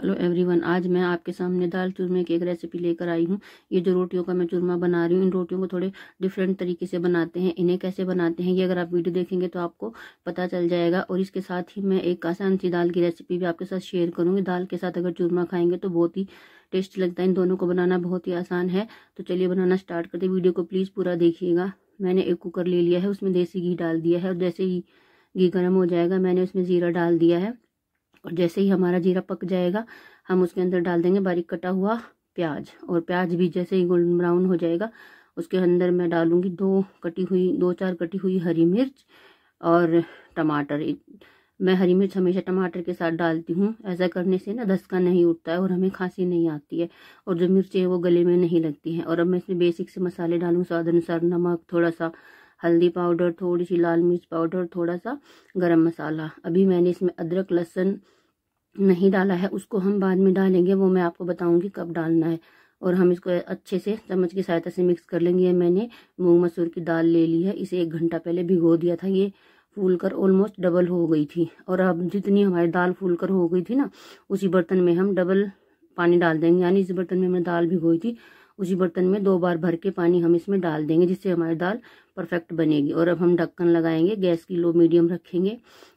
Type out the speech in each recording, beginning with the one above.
hello everyone आज मैं आपके सामने दाल चूरमे की एक रेसिपी लेकर आई हूँ ये जो रोटियों का मैं चूरमा बना रही हूँ इन रोटियों को थोड़े डिफरेंट तरीके से बनाते हैं इन्हें कैसे बनाते हैं ये अगर आप वीडियो देखेंगे तो आपको पता चल जाएगा और इसके साथ ही मैं एक आसान सी दाल की रेसिपी भी आपके साथ शेयर करूँगी दाल के साथ अगर चूरमा खाएंगे तो बहुत ही टेस्ट लगता है इन दोनों को बनाना बहुत ही आसान है तो चलिए बनाना स्टार्ट करते वीडियो को प्लीज़ पूरा देखिएगा मैंने एक कुकर ले लिया है उसमें देसी घी डाल दिया है और जैसे ही घी गर्म हो जाएगा मैंने उसमें ज़ीरा डाल दिया है और जैसे ही हमारा जीरा पक जाएगा हम उसके अंदर डाल देंगे बारीक कटा हुआ प्याज और प्याज भी जैसे ही गोल्डन ब्राउन हो जाएगा उसके अंदर मैं डालूंगी दो कटी हुई दो चार कटी हुई हरी मिर्च और टमाटर मैं हरी मिर्च हमेशा टमाटर के साथ डालती हूँ ऐसा करने से ना धसका नहीं उठता है और हमें खांसी नहीं आती है और जो मिर्चें हैं वो गले में नहीं लगती हैं और अब मैं इसमें बेसिक से मसाले डालूँ स्वाद अनुसार नमक थोड़ा सा हल्दी पाउडर थोड़ी सी लाल मिर्च पाउडर थोड़ा सा गरम मसाला अभी मैंने इसमें अदरक लहसन नहीं डाला है उसको हम बाद में डालेंगे वो मैं आपको बताऊंगी कब डालना है और हम इसको अच्छे से चम्मच की सहायता से मिक्स कर लेंगे मैंने मूंग मसूर की दाल ले ली है इसे एक घंटा पहले भिगो दिया था ये फूल कर ऑलमोस्ट डबल हो गई थी और अब जितनी हमारी दाल फूल कर हो गई थी ना उसी बर्तन में हम डबल पानी डाल देंगे यानी इस बर्तन में हमने दाल भिगोई थी उसी बर्तन में दो बार भर के पानी हम इसमें डाल देंगे जिससे हमारी दाल परफेक्ट बनेगी और अब हम ढक्कन लगाएंगे गैस की लो मीडियम रखेंगे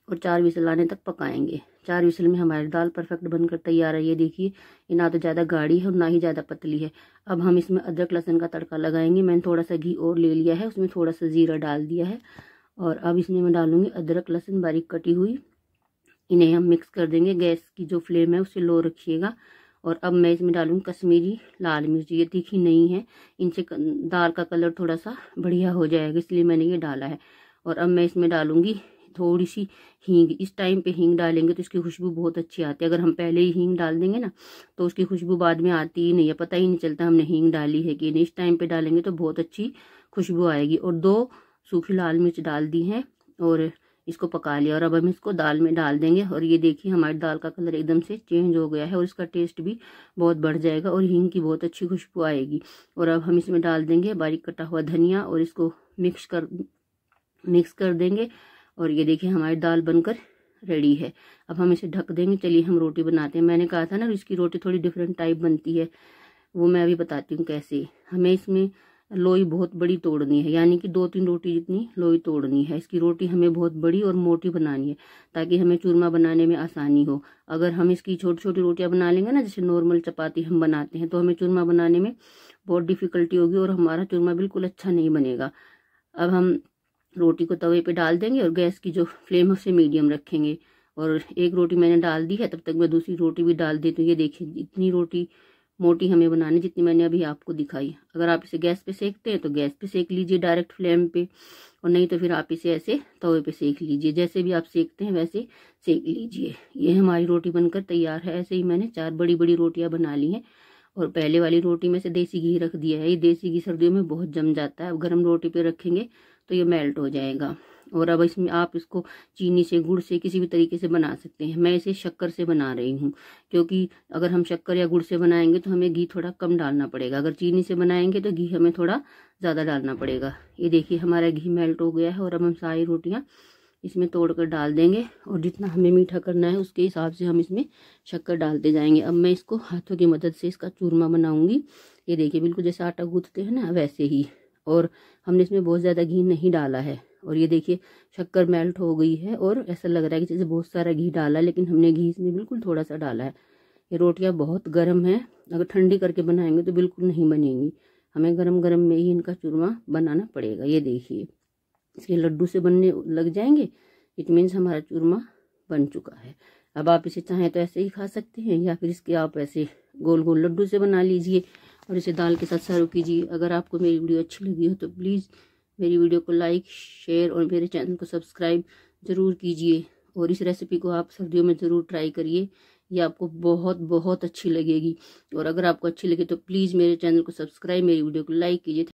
और चार विसल आने तक पकाएंगे चार विसल में हमारी दाल परफेक्ट बनकर तैयार है ये देखिए ये ना तो ज़्यादा गाढ़ी है और ना ही ज़्यादा पतली है अब हम इसमें अदरक लहसुन का तड़का लगाएंगे मैंने थोड़ा सा घी और ले लिया है उसमें थोड़ा सा ज़ीरा डाल दिया है और अब इसमें मैं डालूंगी अदरक लहसुन बारीक कटी हुई इन्हें हम मिक्स कर देंगे गैस की जो फ्लेम है उसे लो रखिएगा और अब मैं इसमें डालूँगी कश्मीरी लाल मिर्च ये तीखी नहीं है इनसे दाल का कलर थोड़ा सा बढ़िया हो जाएगा इसलिए मैंने ये डाला है और अब मैं इसमें डालूँगी थोड़ी सी हींग इस टाइम पे हींग डालेंगे तो इसकी खुशबू बहुत अच्छी आती है अगर हम पहले ही हींग डाल देंगे ना तो उसकी खुशबू बाद में आती ही नहीं है पता ही नहीं चलता हमने हींग डाली है कि नहीं इस टाइम पे डालेंगे तो बहुत अच्छी खुशबू आएगी और दो सूखी लाल मिर्च डाल दी हैं और इसको पका लिया और अब हम इसको दाल में डाल देंगे और ये देखिए हमारी दाल का कलर एकदम से चेंज हो गया है और इसका टेस्ट भी बहुत बढ़ जाएगा और हींग की बहुत अच्छी खुशबू आएगी और अब हम इसमें डाल देंगे बारीक कटा हुआ धनिया और इसको मिक्स कर मिक्स कर देंगे और ये देखिए हमारी दाल बनकर रेडी है अब हम इसे ढक देंगे चलिए हम रोटी बनाते हैं मैंने कहा था ना इसकी रोटी थोड़ी डिफरेंट टाइप बनती है वो मैं अभी बताती हूँ कैसे हमें इसमें लोई बहुत बड़ी तोड़नी है यानी कि दो तीन रोटी जितनी लोई तोड़नी है इसकी रोटी हमें बहुत बड़ी और मोटी बनानी है ताकि हमें चूरमा बनाने में आसानी हो अगर हम इसकी छोटी छोटी रोटियां बना लेंगे ना जैसे नॉर्मल चपाती हम बनाते हैं तो हमें चूरमा बनाने में बहुत डिफ़िकल्टी होगी और हमारा चूरमा बिल्कुल अच्छा नहीं बनेगा अब हम रोटी को तवे पर डाल देंगे और गैस की जो फ्लेम है उसे मीडियम रखेंगे और एक रोटी मैंने डाल दी है तब तक मैं दूसरी रोटी भी डाल देती हूँ ये देखिए इतनी रोटी मोटी हमें बनानी जितनी मैंने अभी आपको दिखाई अगर आप इसे गैस पे सेकते हैं तो गैस पे सेक लीजिए डायरेक्ट फ्लेम पे और नहीं तो फिर आप इसे ऐसे तवे पे सेक लीजिए जैसे भी आप सेकते हैं वैसे सेक लीजिए ये हमारी रोटी बनकर तैयार है ऐसे ही मैंने चार बड़ी बड़ी रोटियाँ बना ली हैं और पहले वाली रोटी में से देसी घी रख दिया है ये देसी घी सर्दियों में बहुत जम जाता है अब गर्म रोटी पर रखेंगे तो ये मेल्ट हो जाएगा और अब इसमें आप इसको चीनी से गुड़ से किसी भी तरीके से बना सकते हैं मैं इसे शक्कर से बना रही हूँ क्योंकि अगर हम शक्कर या गुड़ से बनाएंगे तो हमें घी थोड़ा कम डालना पड़ेगा अगर चीनी से बनाएंगे तो घी हमें थोड़ा ज़्यादा डालना पड़ेगा ये देखिए हमारा घी मेल्ट हो गया है और अब हम सारी रोटियाँ इसमें तोड़ कर डाल देंगे और जितना हमें मीठा करना है उसके हिसाब से हम इसमें शक्कर डालते जाएंगे अब मैं इसको हाथों की मदद से इसका चूरमा बनाऊंगी ये देखिए बिल्कुल जैसे आटा गूंथते हैं ना वैसे ही और हमने इसमें बहुत ज़्यादा घी नहीं डाला है और ये देखिए शक्कर मेल्ट हो गई है और ऐसा लग रहा है कि जैसे बहुत सारा घी डाला है लेकिन हमने घी इसमें बिल्कुल थोड़ा सा डाला है ये रोटियाँ बहुत गर्म है अगर ठंडी करके बनाएंगे तो बिल्कुल नहीं बनेंगी हमें गर्म गर्म में ही इनका चूरमा बनाना पड़ेगा ये देखिए इसके लड्डू से बनने लग जाएंगे इट मीन्स हमारा चूरमा बन चुका है अब आप इसे चाहें तो ऐसे ही खा सकते हैं या फिर इसके आप ऐसे गोल गोल लड्डू से बना लीजिए और इसे दाल के साथ सर्व कीजिए अगर आपको मेरी वीडियो अच्छी लगी हो तो प्लीज़ मेरी वीडियो को लाइक शेयर और मेरे चैनल को सब्सक्राइब ज़रूर कीजिए और इस रेसिपी को आप सर्दियों में ज़रूर ट्राई करिए ये आपको बहुत बहुत अच्छी लगेगी और अगर आपको अच्छी लगे तो प्लीज़ मेरे चैनल को सब्सक्राइब मेरी वीडियो को लाइक कीजिए